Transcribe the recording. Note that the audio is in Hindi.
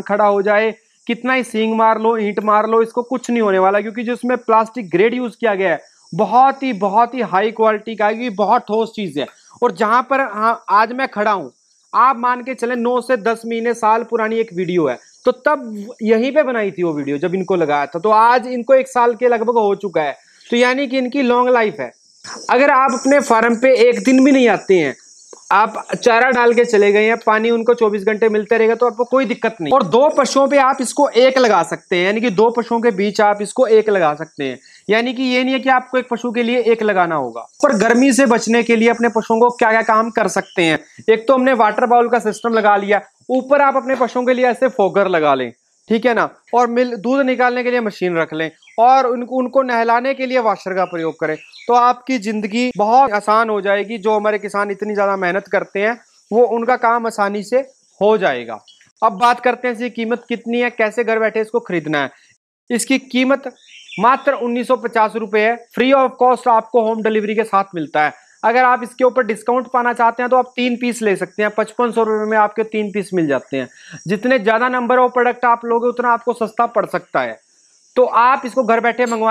खड़ा हो जाए कितना ही सींग मार लो ईंट मार लो इसको कुछ नहीं होने वाला क्योंकि जिसमें प्लास्टिक ग्रेड यूज किया गया है बहुत ही बहुत ही हाई क्वालिटी का है बहुत ठोस चीज है और जहां पर हाँ आज मैं खड़ा हूं आप मान के चले नौ से दस महीने साल पुरानी एक वीडियो है तो तब यहीं पे बनाई थी वो वीडियो जब इनको लगाया था तो आज इनको एक साल के लगभग हो चुका है तो यानी कि इनकी लॉन्ग लाइफ है अगर आप अपने फार्म पे एक दिन भी नहीं आते हैं आप चारा डाल के चले गए हैं पानी उनको 24 घंटे मिलते रहेगा तो आपको कोई दिक्कत नहीं और दो पशुओं पे आप इसको एक लगा सकते हैं यानी कि दो पशुओं के बीच आप इसको एक लगा सकते हैं यानी कि ये नहीं है कि आपको एक पशु के लिए एक लगाना होगा पर गर्मी से बचने के लिए अपने पशुओं को क्या क्या काम कर सकते हैं एक तो हमने वाटर बाउल का सिस्टम लगा लिया ऊपर आप अपने पशुओं के लिए ऐसे फोगर लगा लें ठीक है ना और मिल दूध निकालने के लिए मशीन रख लें और उनको उनको नहलाने के लिए वाशर का प्रयोग करें तो आपकी ज़िंदगी बहुत आसान हो जाएगी जो हमारे किसान इतनी ज़्यादा मेहनत करते हैं वो उनका काम आसानी से हो जाएगा अब बात करते हैं इसकी कीमत कितनी है कैसे घर बैठे इसको खरीदना है इसकी कीमत मात्र उन्नीस सौ है फ्री ऑफ कॉस्ट आपको होम डिलीवरी के साथ मिलता है अगर आप इसके ऊपर डिस्काउंट पाना चाहते हैं तो आप तीन पीस ले सकते हैं पचपन सौ रुपये में आपके तीन पीस मिल जाते हैं जितने ज़्यादा नंबर ऑफ प्रोडक्ट आप लोगे उतना आपको सस्ता पड़ सकता है तो आप इसको घर बैठे मंगवा